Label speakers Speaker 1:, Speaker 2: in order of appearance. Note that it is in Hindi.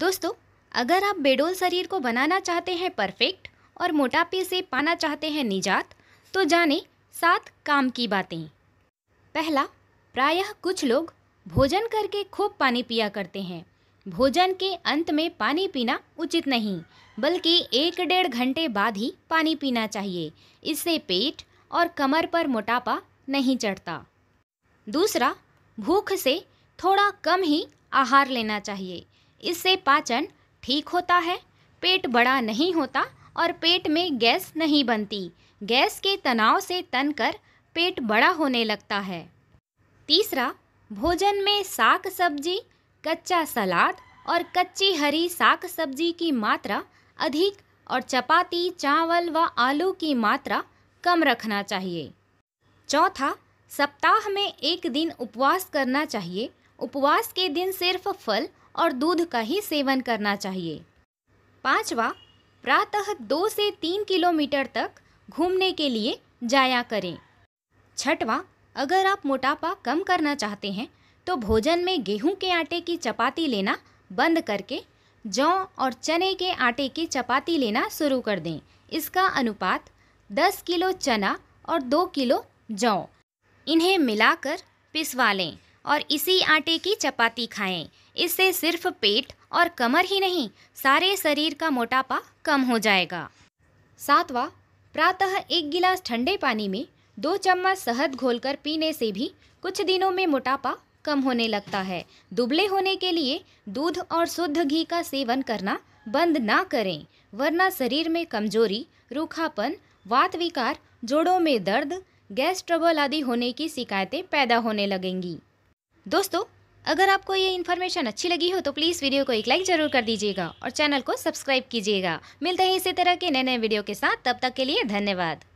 Speaker 1: दोस्तों अगर आप बेडोल शरीर को बनाना चाहते हैं परफेक्ट और मोटापे से पाना चाहते हैं निजात तो जाने सात काम की बातें पहला प्रायः कुछ लोग भोजन करके खूब पानी पिया करते हैं भोजन के अंत में पानी पीना उचित नहीं बल्कि एक डेढ़ घंटे बाद ही पानी पीना चाहिए इससे पेट और कमर पर मोटापा नहीं चढ़ता दूसरा भूख से थोड़ा कम ही आहार लेना चाहिए इससे पाचन ठीक होता है पेट बड़ा नहीं होता और पेट में गैस नहीं बनती गैस के तनाव से तन कर पेट बड़ा होने लगता है तीसरा भोजन में साग सब्जी कच्चा सलाद और कच्ची हरी साग सब्जी की मात्रा अधिक और चपाती चावल व आलू की मात्रा कम रखना चाहिए चौथा सप्ताह में एक दिन उपवास करना चाहिए उपवास के दिन सिर्फ फल और दूध का ही सेवन करना चाहिए पांचवा प्रातः दो से तीन किलोमीटर तक घूमने के लिए जाया करें छठवा अगर आप मोटापा कम करना चाहते हैं तो भोजन में गेहूं के आटे की चपाती लेना बंद करके जौ और चने के आटे की चपाती लेना शुरू कर दें इसका अनुपात 10 किलो चना और 2 किलो जौ इन्हें मिलाकर पिसवा लें और इसी आटे की चपाती खाएं इससे सिर्फ पेट और कमर ही नहीं सारे शरीर का मोटापा कम हो जाएगा सातवां प्रातः एक गिलास ठंडे पानी में दो चम्मच शहद घोलकर पीने से भी कुछ दिनों में मोटापा कम होने लगता है दुबले होने के लिए दूध और शुद्ध घी का सेवन करना बंद ना करें वरना शरीर में कमजोरी रूखापन वात विकार जोड़ों में दर्द गैस ट्रबल आदि होने की शिकायतें पैदा होने लगेंगी दोस्तों अगर आपको ये इन्फॉर्मेशन अच्छी लगी हो तो प्लीज़ वीडियो को एक लाइक ज़रूर कर दीजिएगा और चैनल को सब्सक्राइब कीजिएगा मिलते हैं इसी तरह के नए नए वीडियो के साथ तब तक के लिए धन्यवाद